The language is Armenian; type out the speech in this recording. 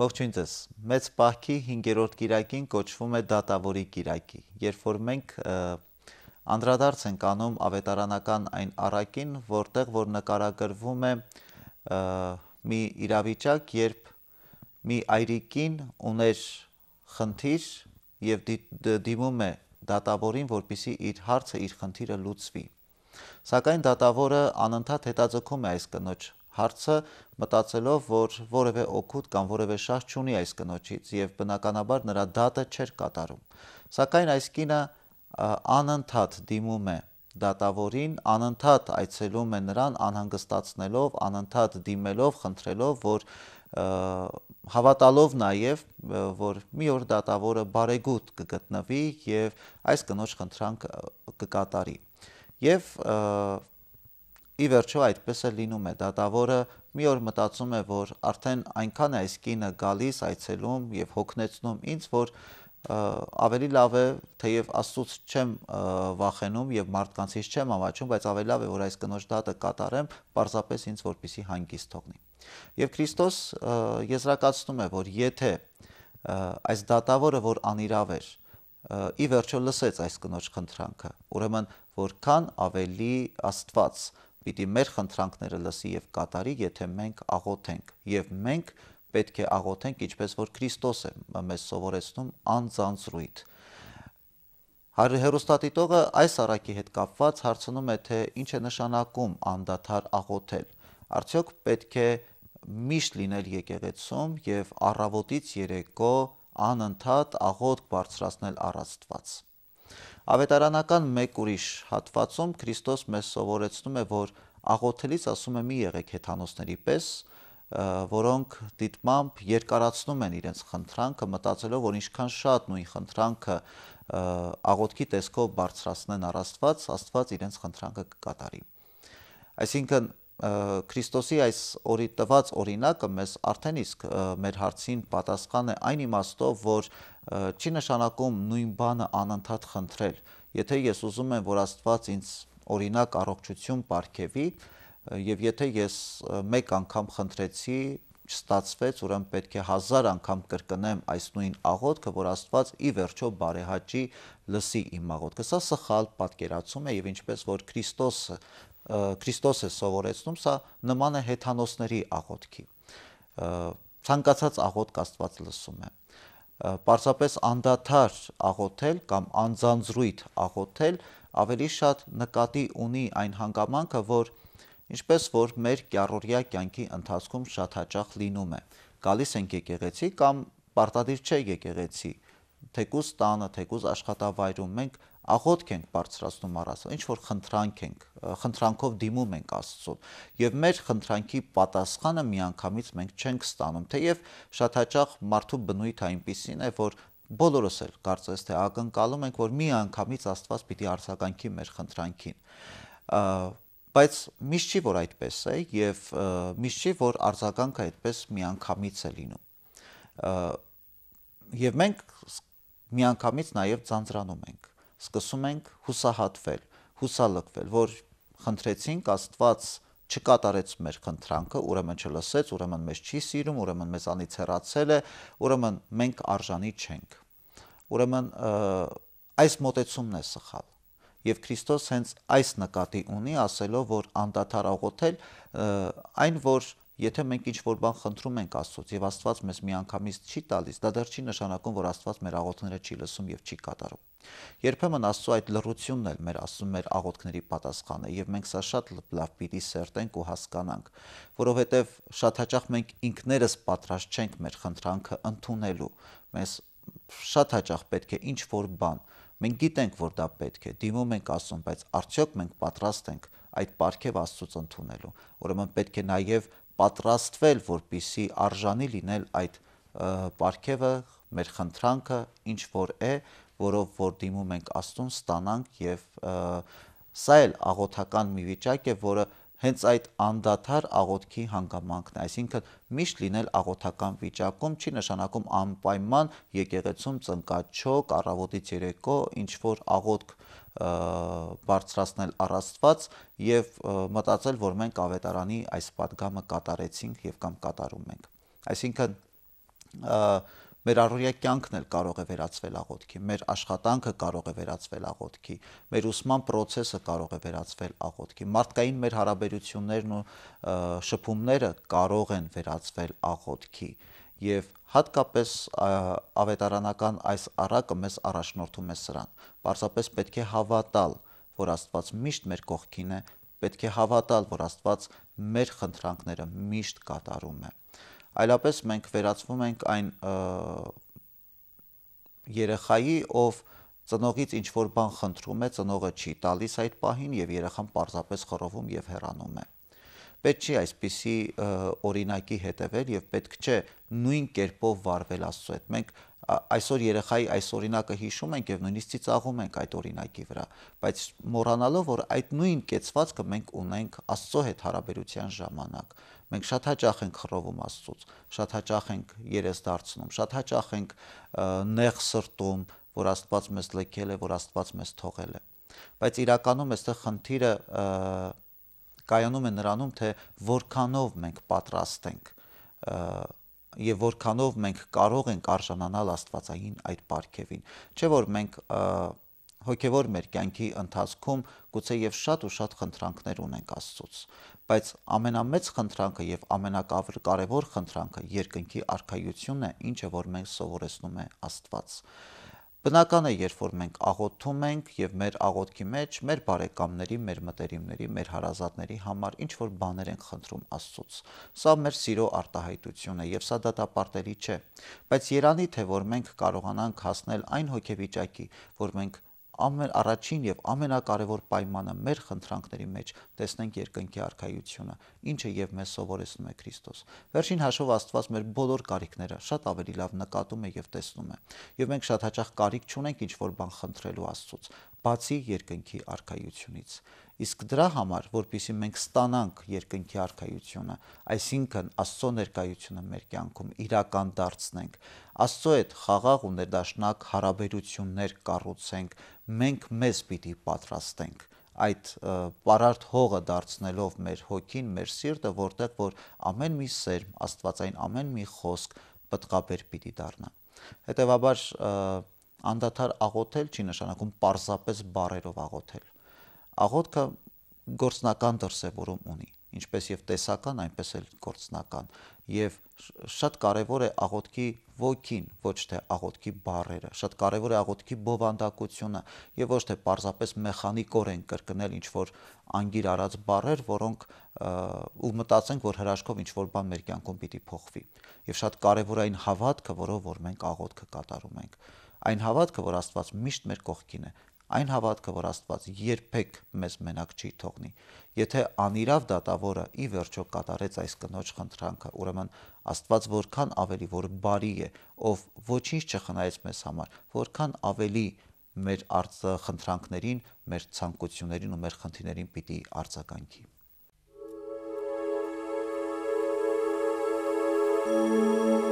Ողջույն ձեզ։ Մեծ պահքի 5-րդ Կիրակին կոչվում է դատավորի Կիրակի, երբ որ մենք անդրադարձ ենք անում ավետարանական այն առակին, որտեղ որ նկարագրվում է մի իրավիճակ, երբ մի այրիկին ուներ խնդիր եւ դիմում է դատավորին, որպիսի իր հարցը, իր խնդիրը լուծվի։ Սակայն դատավորը անընդհատ հետաձգում է այս կնոջ հարցը մտածելով, որ որևէ օգուտ կամ որևէ շահ չունի այս կնոջից եւ բնականաբար նրա դատը չէր կատարում։ Սակայն այս կինը անընդհատ դիմում է դատավորին անընդհատ այցելում է նրան անհանգստացնելով, անընդհատ դիմելով, խնդրելով, որ հավատալով նաև որ մի օր դատավորը բարեգութ կգտնվի եւ այս կնոջ խնդրանք կկատարի։ Եվ և, Ի վերջո այդպես է լինում է։ Դատավորը մի օր մտածում է, որ արդեն այնքան է այս կինը գալիս, այցելում եւ հոգնեցնում ինձ, որ ավելի լավ է, թեև աստծուց չեմ վախենում եւ մարդկանցից չեմ ամաչում, բայց ավելի լավ է, որ այս կնոջ դատը կատարեմ, պարզապես ինձ որպիսի հանգիստ թողնի։ Եվ Քրիստոս եզրակացնում է, որ եթե այս դատավորը, որ անիրավ էր, ի վերջո լսեց այս կնոջ խնդրանքը, ուրեմն որքան ավելի Աստված պիտի մեր խնդրանքները լսի եւ կատարի, եթե մենք աղոթենք։ Եվ մենք պետք է աղոթենք, ինչպես որ Քրիստոս է մեզ սովորեցնում անձանցրույթ։ Հերոստատիտողը այս առակի հետ կապված հարցնում է, թե ինչ է նշանակում անդադար աղոթել։ Արդյոք պետք է միշտ լինել եկեղեցում եւ առավոտից երեկո անընդհատ աղոթք բարձրացնել առաստված։ Ավետարանական մեկ ուրիշ հատվածում Քրիստոս մեզ սովորեցնում է, որ աղոթելիս ասում է մի եղեք հեթանոսների պես, որոնք դիտմամբ երկարացնում են իրենց խնդրանքը, մտածելով, որ ինչքան շատ նույն խնդրանքը աղոթքի տեսքով բարձրացնեն առ Աստված, Աստված իրենց խնդրանքը կկատարի։ Այսինքն Քրիստոսի այս օրի տված օրինակը մեզ արդեն իսկ մեր հարցին պատասխան է այն իմաստով, որ չի նշանակում նույն բանը անընդհատ խնդրել։ Եթե ես ուզում եմ, որ Աստված ինձ օրինակ առողջություն ապարքեվի եւ եթե ես մեկ անգամ խնդրեցի չստացվեց, ուրեմն պետք է 1000 անգամ կրկնեմ այս նույն աղոթքը, որ Աստված ի վերջո բարեհաճի լսի իմ աղոթքը։ Սա սխալ պատկերացում է եւ ինչպես որ Քրիստոսը Քրիստոս է սովորեցնում, սա նման է հեթանոսների աղոթքի։ Ցանկացած աղոթք Աստված լսում է։ Պարզապես անդադար աղոթել կամ անձանձրույթ աղոթել, աղոթել ավելի շատ նկատի ունի այն հանգամանքը, որ ինչպես որ մեր կյառորյա կյանքի ընթացքում շատ հաճախ լինում է։ Գալիս ենք եկեղեցի կամ պարտադիր չէ եկեղեցի, թեկուզ տանը, թեկուզ աշխատավայրում մենք աղոթք ենք բարձրացնում առասը, ինչ որ խնդրանք ենք, խնդրանքով դիմում ենք Աստծուն։ Եվ մեր խնդրանքի պատասխանը միանգամից մենք չենք ստանում, թեև շատ հաճախ մարդու բնույթը այնպիսին է, որ բոլորս էլ կարծես թե ակնկալում ենք, որ մի անգամից Աստված պիտի արցականքի մեր խնդրանքին։ Բայց միշտ չի որ այդպես է եւ միշտ չի որ արձագանքը այդպես միանգամից է լինում։ Եվ մենք միանգամից նաեւ ձանձրանում ենք, սկսում ենք հուսահատվել, հուսալքվել, որ խնդրեցինք Աստված չկատարեց մեր քննրանքը, ուրեմն չլսեց, ուրեմն մեզ չի սիրում, ուրեմն մեզանից հեռացել է, ուրեմն մենք արժանի չենք։ Ուրեմն այս մտածումն է սխալ։ Եվ Քրիստոս հենց այս նկատի ունի, ասելով, որ անդադար աղոթել այն, որ Եթե մենք ինչ-որ բան խնդրում ենք Աստծոց եւ Աստված մեզ միանգամից չի տալիս, դա դեռ չի նշանակում, որ Աստված մեր աղոթքները չի լսում եւ չի կատարում։ Երբեմն Աստծո այդ լռությունն էլ մեր ասում մեր աղոթքների պատասխանն է եւ մենք սա շատ լավ պիտի սերտենք ու հասկանանք, որովհետեւ շատ հաճախ մենք ինքներս պատրաստ չենք մեր խնդրանքը ընդունելու։ Մենք շատ հաճախ պետք է ինչ-որ բան Մենք գիտենք, որ դա պետք է, դիմում ենք ասում, բայց արդյոք մենք պատրաստ ենք այդ պարգև Աստծոց ընդունելու։ Ուրեմն պետք է նաև պատրաստվել, որպիսի արժանի լինել այդ պարգևը, մեր խնդրանքը ինչ որ է, որով որ դիմում ենք Աստծուն, ստանանք եւ սա էլ աղոթական մի վիճակ է, որը հենց այդ անդադար աղոթքի հանգամանքն է, այսինքն միշտ լինել աղոթական վիճակում չի նշանակում անպայման եկեղեցում ծնկաչոք, առավոտից երեկո ինչ որ աղոթք բարձրացնել առաստված եւ մտածել, որ մենք ավետարանի այս падգամը կատարեցինք եւ կամ կատարում ենք։ Այսինքն և, Մեր առօրյա կյանքն էլ կարող է վերածվել աղոթքի, մեր աշխատանքը կարող է վերածվել աղոթքի, մեր ուսման process-ը կարող է վերածվել աղոթքի, մարդկային մեր հարաբերություններն ու շփումները կարող են վերածվել աղոթքի եւ հատկապես ավետարանական այս առակը մեզ առաջնորդում է սրան։ Պարզապես պետք է հավատալ, որ Աստված միշտ մեր կողքին է, պետք է հավատալ, որ Աստված մեր խնդրանքները միշտ կատարում է այլապես մենք վերածվում ենք այն երեխայի, ով ծնողից ինչ որ բան խնդրում է, ծնողը չի տալիս այդ պահին եւ երեխան պարզապես խռովում եւ հեռանում է պետք չի այսպիսի օրինակի հետևել եւ պետք չէ նույն կերպով վարվել Աստծո հետ։ Մենք այսօր երեխայի այս օրինակը հիշում ենք եւ նույնիսկ ծիծաղում ենք այդ օրինակի վրա, բայց մոռանալով որ այդ նույն կեցվածքը մենք ունենք Աստծո հետ հարաբերության ժամանակ։ Մենք շատ հաճախ ենք խռովում Աստծոց, շատ հաճախ ենք երես դարձնում, շատ հաճախ ենք նեղ սրտում, որ Աստված մեզ լքել է, որ Աստված մեզ թողել է։ Բայց իրականում այստեղ խնդիրը և, կայանում է նրանում, թե որքանով մենք պատրաստ ենք եւ որքանով մենք կարող ենք արժանանալ Աստվածային այդ պարգևին։ Չէ որ մենք հոգեոր մեր կյանքի ընթացքում գուցե եւ շատ ու շատ խնդրանքներ ունենք Աստծոց, բայց ամենամեծ խնդրանքը եւ ամենակավր կարևոր խնդրանքը երկնքի արքայությունն է, ինչը որ մենք սովորեցնում է Աստված։ Ա, Բնական է, երբ որ մենք աղոթում ենք եւ մեր աղոթքի մեջ մեր բարեկամների, մեր մտերիմների, մեր հարազատների համար ինչ որ բաներ ենք խնդրում Աստծոց։ Սա մեր սիրո արտահայտությունն է եւ սա դատապարտելի չէ։ Բայց երանի թե որ մենք կարողանանք հասնել այն հոգեվիճակի, որ մենք ամեն առաջին եւ ամենակարևոր պայմանը մեր խնդրանքների մեջ տեսնենք երկնքի արքայությունը, ինչը եւ մեզ սովորեցնում է Քրիստոս։ Վերջին հաշվով Աստված մեր բոլոր կարիքները շատ ավելի լավ նկատում է եւ տեսնում է։ Եվ մենք շատ հաճախ կարիք չունենք ինչ որ բան խնդրելու Աստծուց, բացի երկնքի արքայությունից։ Իսկ դրա համար, որpիսի մենք ստանանք երկնքի արքայությունը, այսինքն Աստծո ներկայությունը մեր կյանքում իրական դարձնենք, Աստծո հետ խաղաղ ու ներդաշնակ հարաբերություններ կառուցենք, մենք մեզ պիտի պատրաստենք այդ պարարտ հողը դարձնելով մեր հոգին, մեր սիրտը, որտեղ որ ամեն մի սերմ, աստվածային ամեն մի խոսք պատկաբեր պիտի դառնա։ Հետևաբար անդադար աղոթել չի նշանակում պարզապես բարերով աղոթել աղոթքը գործնական դրսևորում ունի, ինչպես եւ տեսական, այնպես էլ գործնական, եւ շատ կարեւոր է աղոթքի ոգին, ոչ թե աղոթքի բարերը։ Շատ կարեւոր է աղոթքի բովանդակությունը եւ ոչ թե պարզապես մեխանիկորեն կրկնել ինչ որ անգիր արած բարեր, որոնք ու մտածենք, որ հրաշքով ինչ որ բան մեր կյանքում պիտի փոխվի։ Եվ շատ կարեւոր է այն հավատքը, որով որ մենք աղոթքը կատարում ենք։ Այն հավատքը, որ Աստված միշտ մեր կողքին է, այն հավատքը, որ Աստված երբեք մեզ մենակ չի թողնի։ Եթե անիրավ դատավորը ի վերջո կատարեց այս կնոջ խնդրանքը, ուրեմն Աստված որքան ավելի որ բարի է, ով ոչինչ չխնայեց մեզ համար, որքան ավելի մեր արծա խնդրանքներին, մեր ցանկություններին ու մեր խնդիրներին պիտի արձականքի։ Thank you